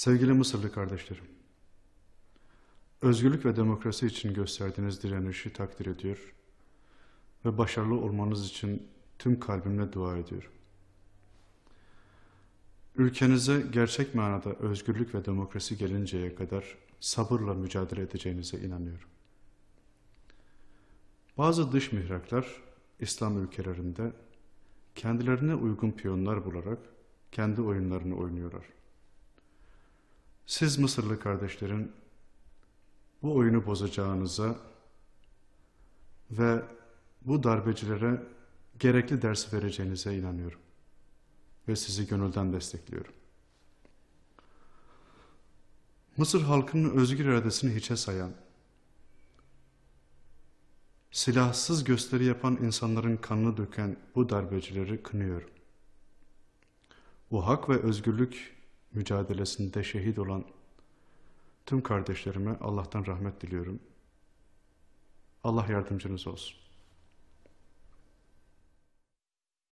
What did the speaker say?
Sevgili Mısırlı kardeşlerim, özgürlük ve demokrasi için gösterdiğiniz direnişi takdir ediyor ve başarılı olmanız için tüm kalbimle dua ediyorum. Ülkenize gerçek manada özgürlük ve demokrasi gelinceye kadar sabırla mücadele edeceğinize inanıyorum. Bazı dış mihraklar İslam ülkelerinde kendilerine uygun piyonlar bularak kendi oyunlarını oynuyorlar siz Mısırlı kardeşlerin bu oyunu bozacağınıza ve bu darbecilere gerekli dersi vereceğinize inanıyorum ve sizi gönülden destekliyorum. Mısır halkının özgür iradesini hiçe sayan, silahsız gösteri yapan insanların kanını döken bu darbecileri kınıyorum. Bu hak ve özgürlük mücadelesinde şehit olan tüm kardeşlerime Allah'tan rahmet diliyorum. Allah yardımcınız olsun.